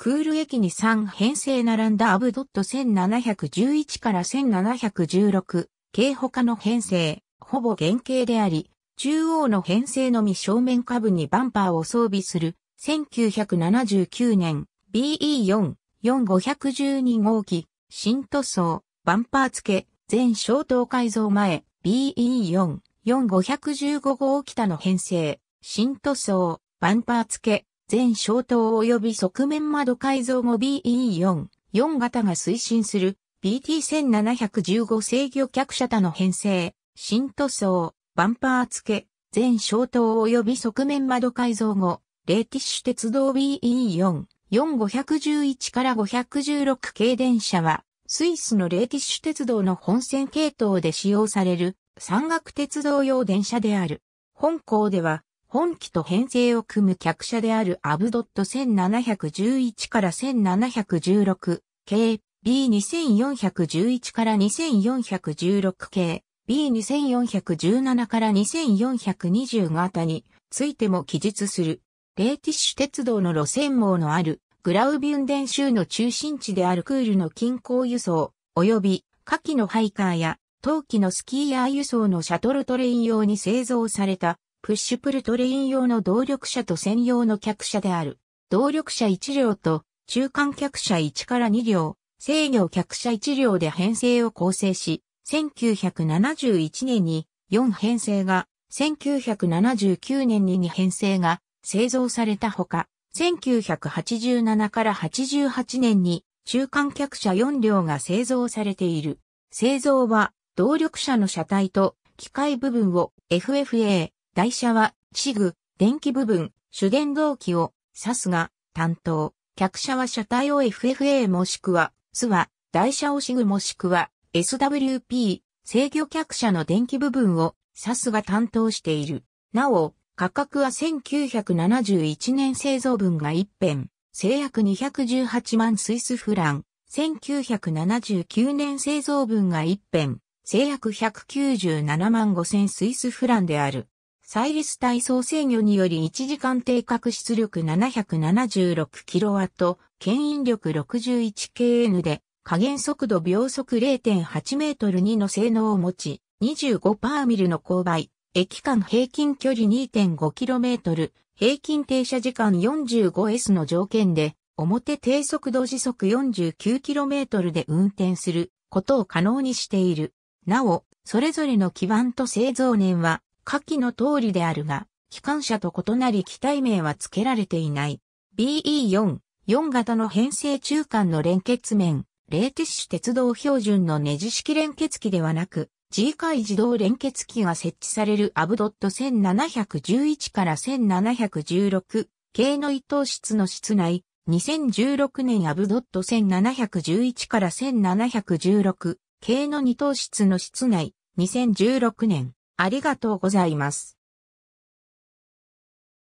クール駅に3編成並んだアブドット1711から1716系他の編成、ほぼ原型であり、中央の編成のみ正面下部にバンパーを装備する1979年 BE4 4512号機新塗装バンパー付け全消灯改造前 BE4 4515号機他の編成新塗装バンパー付け全消灯及び側面窓改造後 BE4、4型が推進する BT1715 制御客車他の編成、新塗装、バンパー付け、全消灯及び側面窓改造後、レーティッシュ鉄道 BE4、4511から516系電車は、スイスのレーティッシュ鉄道の本線系統で使用される山岳鉄道用電車である。本校では本機と編成を組む客車であるアブドット1711から1716 K、B2411 から2416系 B2417 から2420型についても記述する。レーティッシュ鉄道の路線網のあるグラウビュンデン州の中心地であるクールの近郊輸送、及び下記のハイカーや陶器のスキーヤー輸送のシャトルトレイン用に製造されたプッシュプルトレイン用の動力車と専用の客車である。動力車1両と中間客車1から2両、制御客車1両で編成を構成し、1971年に4編成が、1979年に2編成が製造されたほか、1987から88年に中間客車4両が製造されている。製造は動力車の車体と機械部分を FFA 台車は、シグ、電気部分、主電動機をサスが、担当、客車は車体を FFA もしくは、スは、台車をシグもしくは、SWP、制御客車の電気部分をサスが担当している。なお、価格は1971年製造分が一辺、制約218万スイスフラン、1979年製造分が一辺、制約197万5000スイスフランである。サイリス体操制御により1時間定格出力 776kW、牽引力 61kN で、加減速度秒速0.8メートル2の性能を持ち、25パーミルの勾配、駅間平均距離 2.5km、平均停車時間 45S の条件で、表低速度時速 49km で運転することを可能にしている。なお、それぞれの基盤と製造年は下記の通りであるが、機関車と異なり機体名は付けられていない。BE4、4型の編成中間の連結面、レーティッシュ鉄道標準のネジ式連結機ではなく、G 回自動連結機が設置されるアブドット1711から1716系の一等室の室内、2016年アブドット1711から1716系の二等室の室内、2016年ありがとうございます。